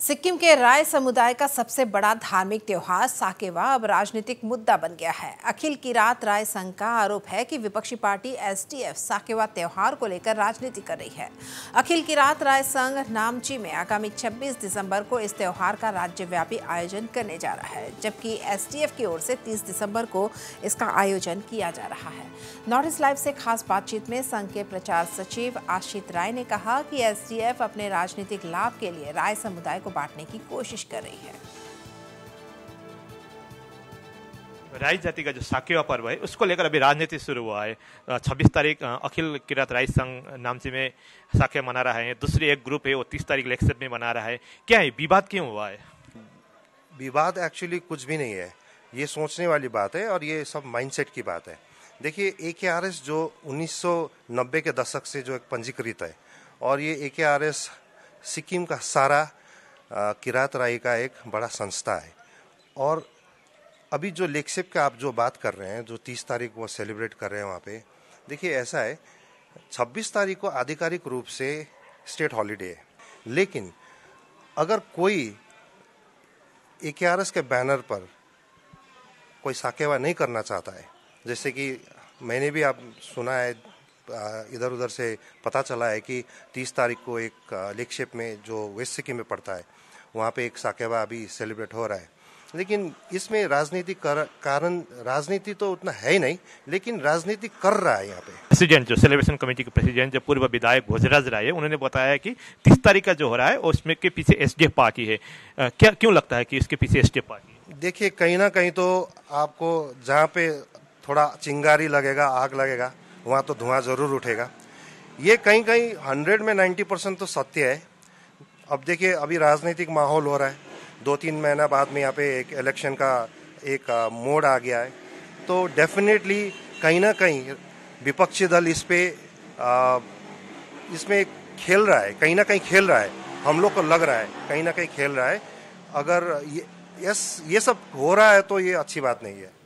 सिक्किम के राय समुदाय का सबसे बड़ा धार्मिक त्यौहार साकेवा अब राजनीतिक मुद्दा बन गया है अखिल की रात राय संघ का आरोप है कि विपक्षी पार्टी एसटीएफ साकेवा त्यौहार को लेकर राजनीति कर रही है अखिल की रात राय संघ नामची में आगामी 26 दिसंबर को इस त्यौहार का राज्यव्यापी आयोजन करने जा रहा है जबकि एस की ओर से तीस दिसंबर को इसका आयोजन किया जा रहा है नॉर्थ ईस्ट लाइव से खास बातचीत में संघ के प्रचार सचिव आशित राय ने कहा कि एस अपने राजनीतिक लाभ के लिए राय समुदाय को को बांटने की कोशिश कर रही है राइस जाति का जो साकेवा पर्व है उसको लेकर अभी राजनीति शुरू हुआ है छब्बीस तारीख अखिल किरात राय संघ नामची में साके मना रहा है दूसरी एक ग्रुप है वो तीस तारीख लेक्चर में मना रहा है क्या है विवाद क्यों हुआ है विवाद एक्चुअली कुछ भी नहीं है ये सोचने वाली बात है और ये सब माइंडसेट की बात है देखिए ए के आर एस जो उन्नीस के दशक से जो एक पंजीकृत है और ये ए के आर एस सिक्किम का सारा किरात राय का एक बड़ा संस्था है और अभी जो लेक्सेप का आप जो बात कर रहे हैं जो तीस तारीख को सेलिब्रेट कर रहे हैं वहाँ पे देखिए ऐसा है छब्बीस तारीख को आधिकारिक रूप से स्टेट हॉलीडे है लेकिन अगर कोई ए के बैनर पर कोई साकेवा नहीं करना चाहता है जैसे कि मैंने भी आप सुना है इधर उधर से पता चला है कि 30 तारीख को एक लेकशेप में जो वेस्ट सिक्किम में पड़ता है वहाँ पे एक साकेवा अभी सेलिब्रेट हो रहा है लेकिन इसमें राजनीति कर, कारण राजनीति तो उतना है ही नहीं लेकिन राजनीति कर रहा है यहाँ पे प्रेसिडेंट जो सेलिब्रेशन कमेटी के प्रेसिडेंट जो पूर्व विधायक भोजराज राय है उन्होंने बताया कि तीस तारीख का जो हो रहा है उसमें के पीछे एसडीएफ पार्टी है आ, क्या क्यों लगता है कि इसके पीछे एस पार्टी देखिए कहीं ना कहीं तो आपको जहाँ पे थोड़ा चिंगारी लगेगा आग लगेगा वहाँ तो धुआं जरूर उठेगा ये कहीं कहीं हंड्रेड में नाइन्टी परसेंट तो सत्य है अब देखिए अभी राजनीतिक माहौल हो रहा है दो तीन महीना बाद में यहाँ पे एक इलेक्शन का एक मोड आ गया है तो डेफिनेटली कहीं ना कहीं विपक्षी दल इस पे इसमें खेल रहा है कहीं ना कहीं खेल रहा है हम लोग को लग रहा है कहीं ना कहीं खेल रहा है अगर ये यस ये सब हो रहा है तो ये अच्छी बात नहीं है